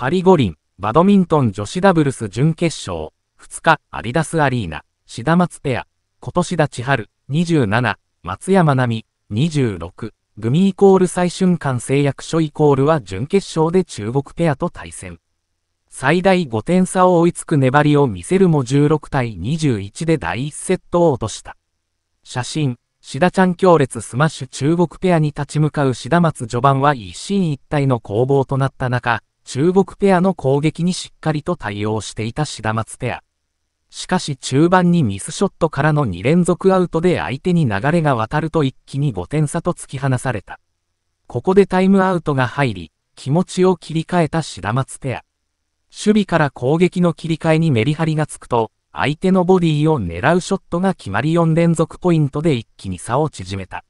パリ五輪、バドミントン女子ダブルス準決勝、2日、アディダスアリーナ、シダマツペア、今年田千春、27、松山奈美、26、グミイコール最終間制約書イコールは準決勝で中国ペアと対戦。最大5点差を追いつく粘りを見せるも16対21で第1セットを落とした。写真、シダちゃん強烈スマッシュ中国ペアに立ち向かうシダ松序盤は一進一退の攻防となった中、中国ペアの攻撃にしっかりと対応していたシダマツペア。しかし中盤にミスショットからの2連続アウトで相手に流れが渡ると一気に5点差と突き放された。ここでタイムアウトが入り、気持ちを切り替えたシダマツペア。守備から攻撃の切り替えにメリハリがつくと、相手のボディを狙うショットが決まり4連続ポイントで一気に差を縮めた。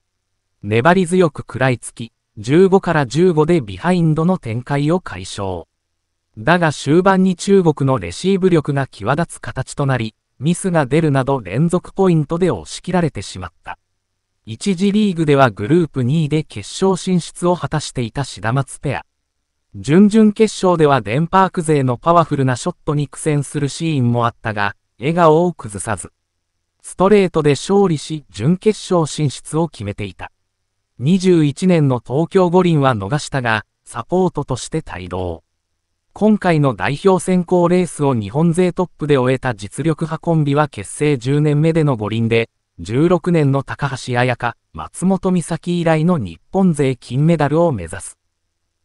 粘り強く食らいつき、15から15でビハインドの展開を解消。だが終盤に中国のレシーブ力が際立つ形となり、ミスが出るなど連続ポイントで押し切られてしまった。1次リーグではグループ2位で決勝進出を果たしていたシダマツペア。準々決勝ではデンパーク勢のパワフルなショットに苦戦するシーンもあったが、笑顔を崩さず、ストレートで勝利し準決勝進出を決めていた。21年の東京五輪は逃したが、サポートとして帯同。今回の代表選考レースを日本勢トップで終えた実力派コンビは結成10年目での五輪で、16年の高橋彩香、松本美咲以来の日本勢金メダルを目指す。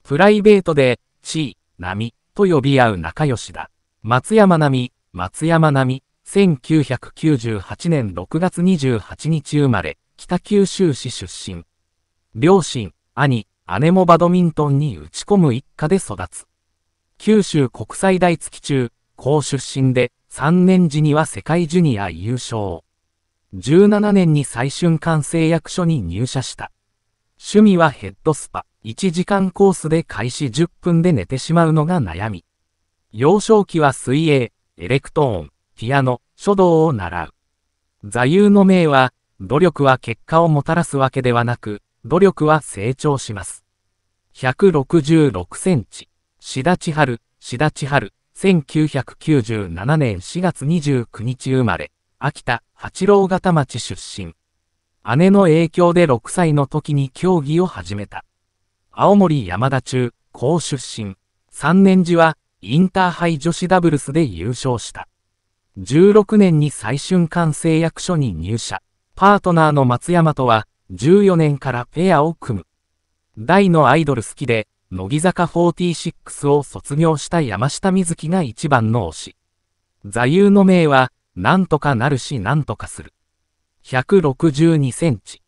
プライベートで、地位、波、と呼び合う仲良しだ。松山波、松山波、1998年6月28日生まれ、北九州市出身。両親、兄、姉もバドミントンに打ち込む一家で育つ。九州国際大月中、高出身で、3年時には世界ジュニア優勝。17年に最春館製役所に入社した。趣味はヘッドスパ。1時間コースで開始10分で寝てしまうのが悩み。幼少期は水泳、エレクトーン、ピアノ、書道を習う。座右の銘は、努力は結果をもたらすわけではなく、努力は成長します。166センチ、志田千春、志田千春、1997年4月29日生まれ、秋田、八郎潟町出身。姉の影響で6歳の時に競技を始めた。青森山田中、高出身。3年時は、インターハイ女子ダブルスで優勝した。16年に最春館誓約所に入社。パートナーの松山とは、2014年からペアを組む。大のアイドル好きで、乃木坂46を卒業した山下美月が一番の推し。座右の銘は、なんとかなるしなんとかする。162センチ。